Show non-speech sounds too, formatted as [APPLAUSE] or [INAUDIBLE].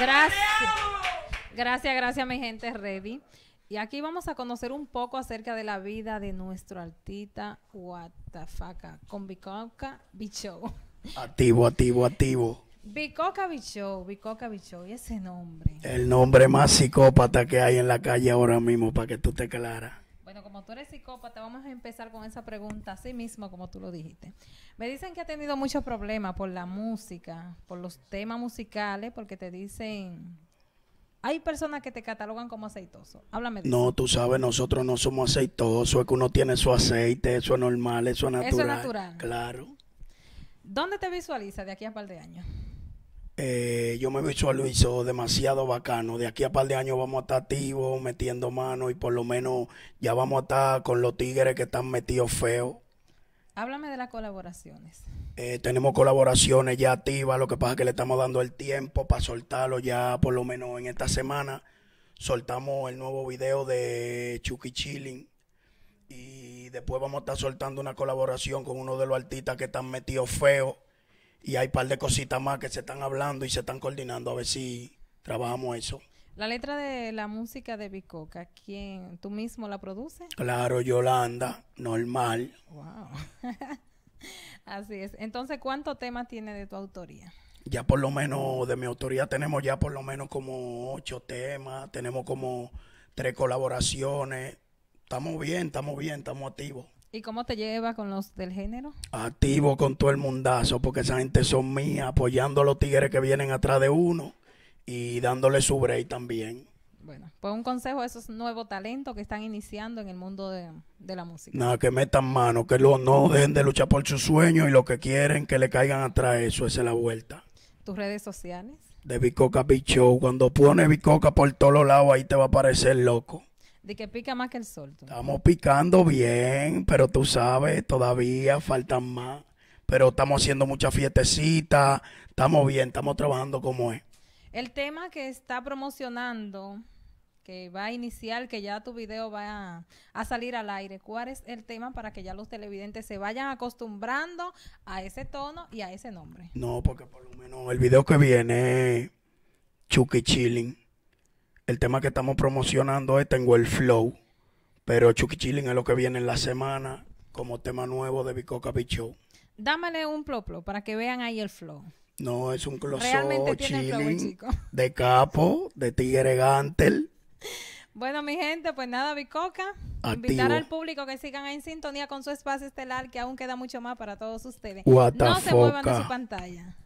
Gracias. Gracias, gracias, mi gente ready. Y aquí vamos a conocer un poco acerca de la vida de nuestro artista Guatafaca, con Bicoca Bicho. Activo, activo, activo. Bicoca Bicho, Bicoca Bicho, y ese nombre. El nombre más psicópata que hay en la calle ahora mismo, para que tú te aclaras tú eres psicópata, vamos a empezar con esa pregunta, así mismo como tú lo dijiste. Me dicen que ha tenido muchos problemas por la música, por los temas musicales, porque te dicen... Hay personas que te catalogan como aceitoso. Háblame de No, tú sabes, nosotros no somos aceitosos, es que uno tiene su aceite, eso es normal, eso es natural. Eso es natural. Claro. ¿Dónde te visualiza de aquí a un par de años? Eh, yo me visualizo demasiado bacano. De aquí a par de años vamos a estar activos, metiendo manos y por lo menos ya vamos a estar con los tigres que están metidos feos. Háblame de las colaboraciones. Eh, tenemos colaboraciones ya activas, lo que pasa es que le estamos dando el tiempo para soltarlo ya por lo menos en esta semana. Soltamos el nuevo video de Chucky Chilling y después vamos a estar soltando una colaboración con uno de los artistas que están metidos feos y hay un par de cositas más que se están hablando y se están coordinando a ver si trabajamos eso. La letra de la música de Bicoca, ¿quién? ¿Tú mismo la produces? Claro, Yolanda, normal. Wow. [LAUGHS] Así es. Entonces, ¿cuántos temas tiene de tu autoría? Ya por lo menos, de mi autoría tenemos ya por lo menos como ocho temas, tenemos como tres colaboraciones. Estamos bien, estamos bien, estamos activos. ¿Y cómo te lleva con los del género? Activo con todo el mundazo, porque esa gente son mía, apoyando a los tigres que vienen atrás de uno y dándole su break también. Bueno, pues un consejo a esos nuevos talentos que están iniciando en el mundo de, la música. Nada, que metan mano, que los no dejen de luchar por su sueño y lo que quieren que le caigan atrás, eso, es la vuelta. ¿Tus redes sociales? De Bicoca bicho, Cuando pone Bicoca por todos lados, ahí te va a parecer loco. De que pica más que el sol. Estamos picando bien, pero tú sabes, todavía faltan más. Pero estamos haciendo muchas fiestecitas, estamos bien, estamos trabajando como es. El tema que está promocionando, que va a iniciar, que ya tu video va a, a, salir al aire, ¿cuál es el tema para que ya los televidentes se vayan acostumbrando a ese tono y a ese nombre? No, porque por lo menos el video que viene, Chucky Chilling el tema que estamos promocionando es Tengo el Flow. Pero Chucky Chilling es lo que viene en la semana como tema nuevo de Bicoca Bicho. Dámele un ploplo para que vean ahí el flow. No, es un closet. Eh, [LAUGHS] de capo, de tigre gantel. Bueno, mi gente, pues nada, Bicoca. Invitar al público que sigan en sintonía con su espacio estelar, que aún queda mucho más para todos ustedes. no se muevan de su pantalla.